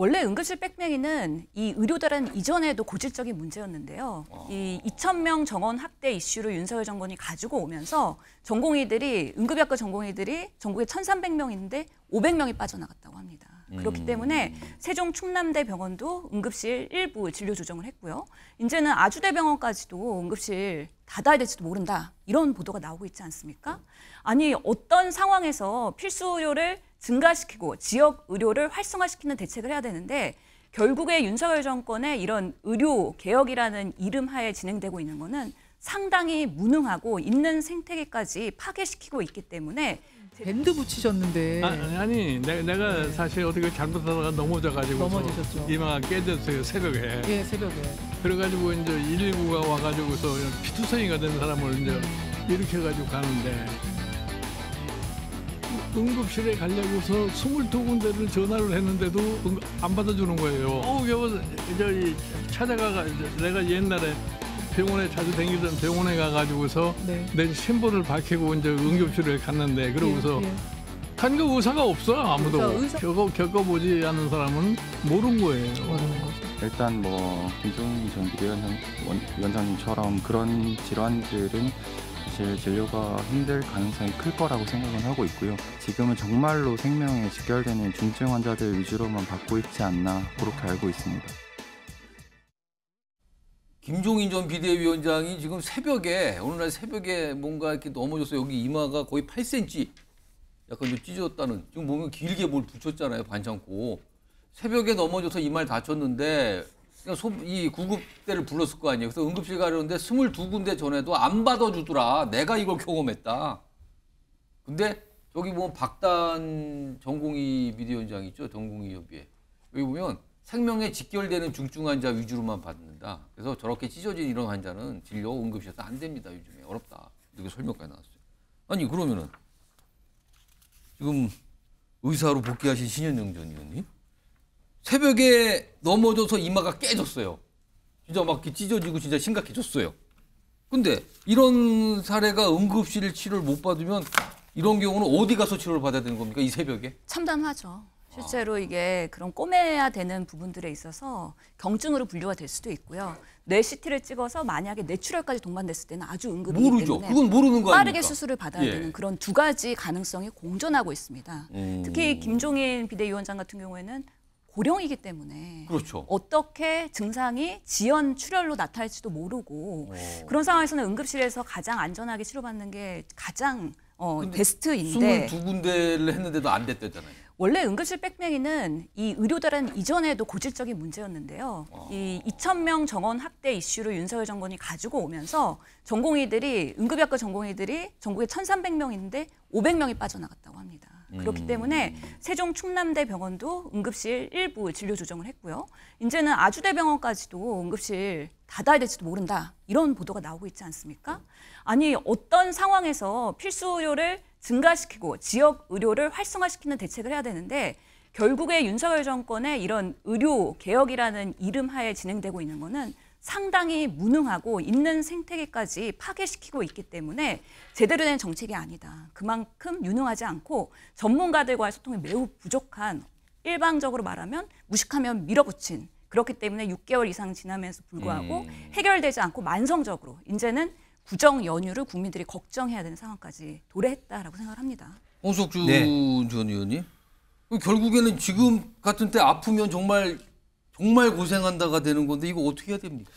원래 응급실 백명이는 이 의료대란 이전에도 고질적인 문제였는데요. 와. 어. 이2 0명 정원 확대 이슈를 윤석열 정권이 가지고 오면서 전공의들이 응급의학과 전공의들이 전국에 1,300명인데 500명이 빠져나갔다고 합니다. 그렇기 음. 때문에 세종 충남대 병원도 응급실 일부 진료 조정을 했고요. 이제는 아주대병원까지도 응급실 닫아야 될지도 모른다. 이런 보도가 나오고 있지 않습니까? 아니 어떤 상황에서 필수 의료를 증가시키고 지역 의료를 활성화시키는 대책을 해야 되는데 결국에 윤석열 정권의 이런 의료 개혁이라는 이름 하에 진행되고 있는 것은 상당히 무능하고 있는 생태계까지 파괴시키고 있기 때문에 밴드 붙이셨는데 아, 아니, 아니 내, 가 네. 사실 어떻게 잘못하다가 넘어져가지고 넘어지셨죠 이마 깨졌어요 새벽에 예 새벽에 그래가지고 이제 119가 와가지고서 피투성이가 된 사람을 이제 일으켜가지고 가는데 응급실에 가려고서 22군데를 전화를 했는데도 안 받아주는 거예요. 어, 겨우 저기 찾아가 내가 옛날에 병원에 자주 다니던 병원에 가가지고서 네. 내 신분을 밝히고 이제 응급실에 갔는데 그러고서 예, 예. 의사가 없어 아무도 의사, 의사. 겪어, 겪어보지 않은 사람은 모르 거예요. 모르는 거죠. 일단 뭐 김종희 전 비대위원장 원장님처럼 그런 질환들은 사실 진료가 힘들 가능성이 클 거라고 생각은 하고 있고요. 지금은 정말로 생명에 직결되는 중증 환자들 위주로만 받고 있지 않나 그렇게 알고 있습니다. 김종인 전 비대위원장이 지금 새벽에 어느 날 새벽에 뭔가 이렇게 넘어져서 여기 이마가 거의 8cm 약간 좀 찢어졌다는 지금 보면 길게 뭘 붙였잖아요 반창고 새벽에 넘어져서 이마를 다쳤는데 그러니까 이 구급대를 불렀을 거 아니에요. 그래서 응급실 가려는데 22군데 전에도 안 받아주더라. 내가 이걸 경험했다. 근데 저기 보면 뭐 박단 전공의 미디어원장 있죠. 전공의 협의회. 여기 보면 생명에 직결되는 중증 환자 위주로만 받는다. 그래서 저렇게 찢어진 이런 환자는 진료 응급실에서 안 됩니다. 요즘에 어렵다. 이렇게 설명까지 나왔어요. 아니 그러면은 지금 의사로 복귀하신 신현정 전 의원님 새벽에 넘어져서 이마가 깨졌어요. 진짜 막 찢어지고 진짜 심각해졌어요. 근데 이런 사례가 응급실 치료를 못 받으면 이런 경우는 어디 가서 치료를 받아야 되는 겁니까? 이 새벽에? 참담하죠. 실제로 아. 이게 그런 꼬매야 되는 부분들에 있어서 경증으로 분류가 될 수도 있고요. 뇌 CT를 찍어서 만약에 뇌출혈까지 동반됐을 때는 아주 응급이기 모르죠. 때문에 그건 모르는 거 빠르게 아닙니까? 수술을 받아야 예. 되는 그런 두 가지 가능성이 공존하고 있습니다. 음. 특히 김종인 비대위원장 같은 경우에는 고령이기 때문에 그렇죠. 어떻게 증상이 지연 출혈로 나타날지도 모르고 오. 어. 그런 상황에서는 응급실에서 가장 안전하게 치료받는 게 가장 어, 베스트인데 22군데를 했는데도 안 됐다잖아요. 원래 응급실 백맹이는 이 의료달은 이전에도 고질적인 문제였는데요. 와. 어. 이 2,000명 정원 확대 이슈를 윤석열 정권이 가지고 오면서 전공의들이 응급의학과 전공의들이 전국에 1,300명인데 500명이 빠져나갔다고 합니다. 그렇기 음. 때문에 세종 충남대 병원도 응급실 일부 진료 조정을 했고요. 이제는 아주대병원까지도 응급실 닫아야 될지도 모른다. 이런 보도가 나오고 있지 않습니까? 아니, 어떤 상황에서 필수 의료를 증가시키고 지역 의료를 활성화시키는 대책을 해야 되는데 결국에 윤석열 정권의 이런 의료 개혁이라는 이름 하에 진행되고 있는 거는 상당히 무능하고 있는 생태계까지 파괴시키고 있기 때문에 제대로 된 정책이 아니다. 그만큼 유능하지 않고 전문가들과의 소통이 매우 부족한 일방적으로 말하면 무식하면 밀어붙인 그렇기 때문에 6개월 이상 지나면서 불구하고 음. 해결되지 않고 만성적으로 이제는 구정 연휴를 국민들이 걱정해야 되는 상황까지 도래했다라고 생각 합니다. 홍석주 네. 전 의원님 결국에는 지금 같은 때 아프면 정말 정말 고생한다가 되는 건데 이거 어떻게 해야 됩니까?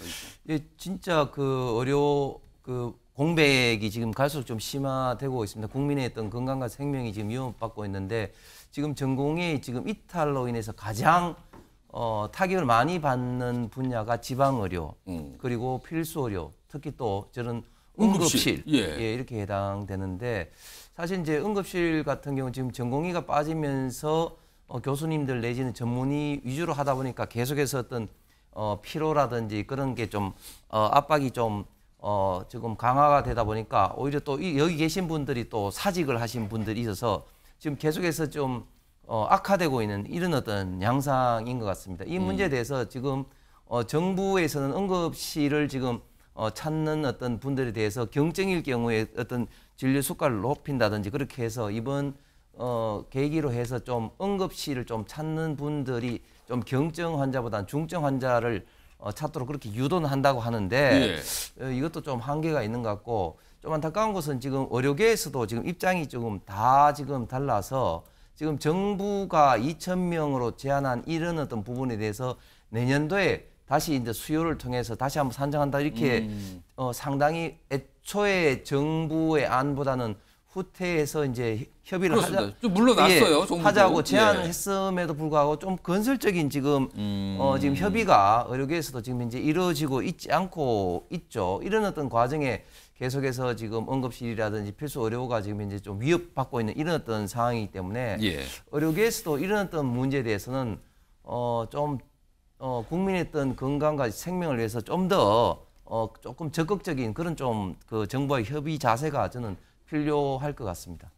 예, 진짜 그 의료 그 공백이 지금 갈수록 좀 심화되고 있습니다. 국민의 어떤 건강과 생명이 지금 위협받고 있는데 지금 전공이 지금 이탈로 인해서 가장 어, 타격을 많이 받는 분야가 지방 의료 음. 그리고 필수 의료 특히 또 저는 응급실, 응급실. 예. 예. 이렇게 해당되는데 사실 이제 응급실 같은 경우 지금 전공의가 빠지면서 어, 교수님들 내지는 전문의 위주로 하다 보니까 계속해서 어떤 어, 피로라든지 그런 게 좀 어, 압박이 좀 어, 지금 강화가 되다 보니까 오히려 또 이, 여기 계신 분들이 또 사직을 하신 분들이 있어서 지금 계속해서 좀 어, 악화되고 있는 이런 어떤 양상인 것 같습니다. 이 음. 문제에 대해서 지금 어, 정부에서는 응급실을 지금 어, 찾는 어떤 분들에 대해서 경증일 경우에 어떤 진료 수가를 높인다든지 그렇게 해서 이번 어, 계기로 해서 좀 응급실을 좀 찾는 분들이 좀 경증 환자보다는 중증 환자를 어, 찾도록 그렇게 유도는 한다고 하는데 예. 어, 이것도 좀 한계가 있는 것 같고 좀 안타까운 것은 지금 의료계에서도 지금 입장이 조금다 지금 달라서 지금 정부가 2천 명으로 제한한 이런 어떤 부분에 대해서 내년도에 다시 이제 수요를 통해서 다시 한번 산정한다 이렇게 음. 어, 상당히 애초에 정부의 안보다는 후퇴해서 이제 협의를 그렇습니다. 하자, 좀 물러났어요. 예, 하자고 네. 제안했음에도 불구하고 좀 건설적인 지금 음... 어, 지금 협의가 의료계에서도 지금 이제 이루어지고 있지 않고 있죠. 이런 어떤 과정에 계속해서 지금 응급실이라든지 필수 의료가 지금 이제 좀 위협받고 있는 이런 어떤 상황이기 때문에 예. 의료계에서도 이런 어떤 문제에 대해서는 어좀 어, 국민의 어떤 건강과 생명을 위해서 좀 더 어, 조금 적극적인 그런 좀 그 정부의 협의 자세가 저는 필요할 것 같습니다.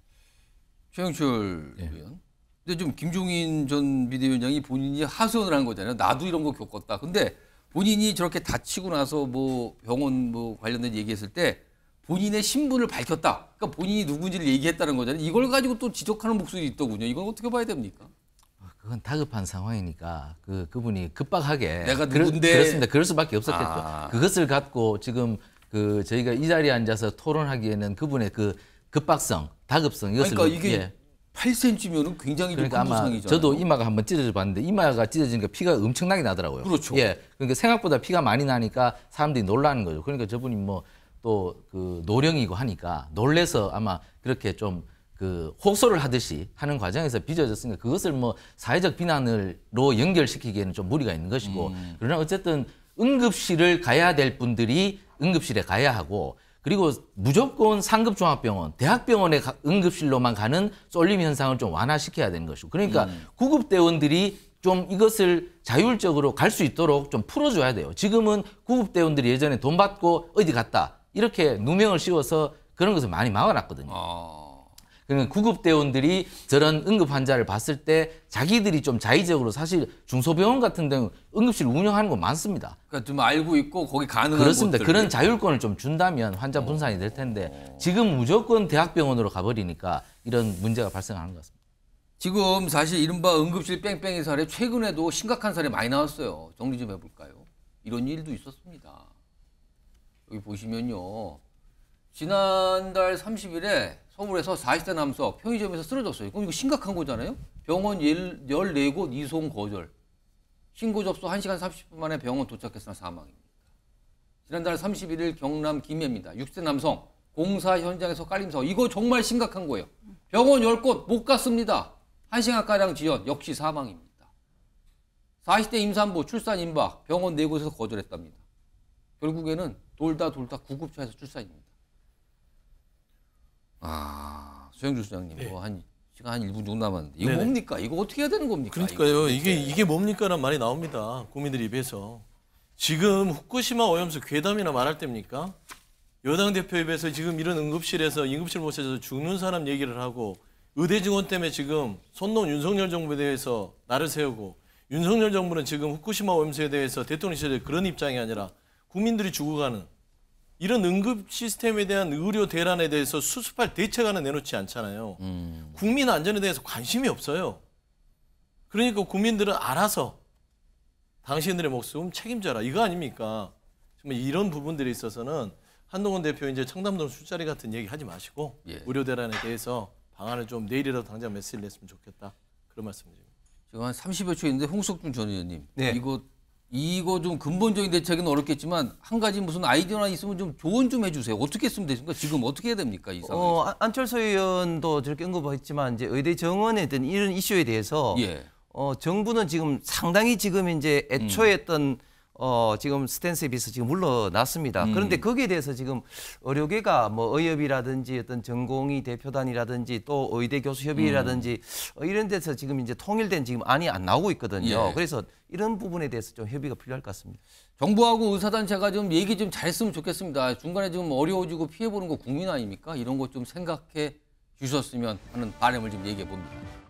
최영철 예. 의원. 근데 좀 김종인 전 비대위원장이 본인이 하소연을 한 거잖아요. 나도 이런 거 겪었다. 근데 본인이 저렇게 다치고 나서 뭐 병원 뭐 관련된 얘기했을 때 본인의 신분을 밝혔다. 그러니까 본인이 누군지를 얘기했다는 거잖아요. 이걸 가지고 또 지적하는 목소리 있더군요. 이건 어떻게 봐야 됩니까? 그건 다급한 상황이니까 그 그분이 급박하게 내가 누군데 그렇, 습니다 그럴 수밖에 없었겠죠. 아. 그것을 갖고 지금 그 저희가 이 자리에 앉아서 토론하기에는 그분의 그 급박성, 다급성 이것을 그러니까 이게 예. 8cm면은 굉장히 그러니까 상이잖 저도 이마가 한번 찢어져 봤는데 이마가 찢어지니까 피가 엄청나게 나더라고요. 그렇죠. 예. 그러니까 생각보다 피가 많이 나니까 사람들이 놀라는 거죠. 그러니까 저분이 뭐 또 그 노령이고 하니까 놀래서 아마 그렇게 좀그 호소를 하듯이 하는 과정에서 빚어졌으니까 그것을 뭐 사회적 비난으로 연결시키기에는 좀 무리가 있는 것이고 음. 그러나 어쨌든 응급실을 가야 될 분들이 응급실에 가야 하고 그리고 무조건 상급 종합병원, 대학병원의 응급실로만 가는 쏠림 현상을 좀 완화시켜야 되는 것이고 그러니까 음. 구급대원들이 좀 이것을 자율적으로 갈 수 있도록 좀 풀어줘야 돼요. 지금은 구급대원들이 예전에 돈 받고 어디 갔다 이렇게 누명을 씌워서 그런 것을 많이 막아놨거든요. 어. 그러니까 구급대원들이 저런 응급 환자를 봤을 때 자기들이 좀 자의적으로 사실 중소병원 같은 데는 응급실 운영하는 거 많습니다. 그러니까 좀 알고 있고 거기 가능한 그렇습니다. 곳들. 그런 자율권을 좀 준다면 환자 어. 분산이 될 텐데 어. 지금 무조건 대학병원으로 가버리니까 이런 문제가 발생하는 것 같습니다. 지금 사실 이른바 응급실 뺑뺑이 사례 최근에도 심각한 사례 많이 나왔어요. 정리 좀 해볼까요? 이런 일도 있었습니다. 여기 보시면요. 지난달 30일에 서울에서 40대 남성 편의점에서 쓰러졌어요. 그럼 이거 심각한 거잖아요. 병원 14곳 이송 거절. 신고 접수 1시간 30분 만에 병원 도착했으나 사망입니다. 지난달 31일 경남 김해입니다. 60대 남성 공사 현장에서 깔림 사 이거 정말 심각한 거예요. 병원 10곳 못 갔습니다. 1시간가량 지연 역시 사망입니다. 40대 임산부 출산 임박 병원 4곳에서 거절했답니다. 결국에는 돌다 돌다 구급차에서 출산입니다. 아, 소영주 소장님, 네. 예. 뭐한 시간 한 1분 정도 남았는데 이거 네네. 뭡니까? 이거 어떻게 해야 되는 겁니까? 그러니까요. 이게 이게, 뭡니까라는 말이 나옵니다. 국민들 입에서. 지금 후쿠시마 오염수 괴담이나 말할 때입니까? 여당 대표 입에서 지금 이런 응급실에서 응급실 못 찾아서 죽는 사람 얘기를 하고 의대 증원 때문에 지금 손 놓은 윤석열 정부에 대해서 나를 세우고 윤석열 정부는 지금 후쿠시마 오염수에 대해서 대통령 시절에 그런 입장이 아니라 국민들이 죽어가는 이런 응급 시스템에 대한 의료 대란에 대해서 수습할 대책 하나 내놓지 않잖아요. 음. 국민 안전에 대해서 관심이 없어요. 그러니까 국민들은 알아서 당신들의 목숨 책임져라 이거 아닙니까? 정말 이런 부분들에 있어서는 한동훈 대표 이제 청담동 술자리 같은 얘기 하지 마시고 예. 의료 대란에 대해서 방안을 좀 내일이라도 당장 메시지를 냈으면 좋겠다 그런 말씀드립니다. 지금 한 30여 초 있는데 홍석준 전 의원님 네. 이거 이거 좀 근본적인 대책은 어렵겠지만 한 가지 무슨 아이디어나 있으면 좀 조언 좀 해주세요. 어떻게 했으면 되십니까? 지금 어떻게 해야 됩니까? 이 상황에서. 어, 안철수 의원도 저렇게 언급했지만 이제 의대 정원에 든 이런 이슈에 대해서 예. 어, 정부는 지금 상당히 지금 이제 애초에 음. 했던 어, 지금 스탠스에 비해서 지금 물러났습니다. 음. 그런데 거기에 대해서 지금 의료계가 뭐 의협이라든지 어떤 전공의 대표단이라든지 또 의대 교수협의라든지 음. 어, 이런 데서 지금 이제 통일된 지금 안이 안 나오고 있거든요. 예. 그래서 이런 부분에 대해서 좀 협의가 필요할 것 같습니다. 정부하고 의사단체가 좀 얘기 좀 잘했으면 좋겠습니다. 중간에 지금 어려워지고 피해보는 거 국민 아닙니까? 이런 거 좀 생각해 주셨으면 하는 바람을 좀 얘기해 봅니다.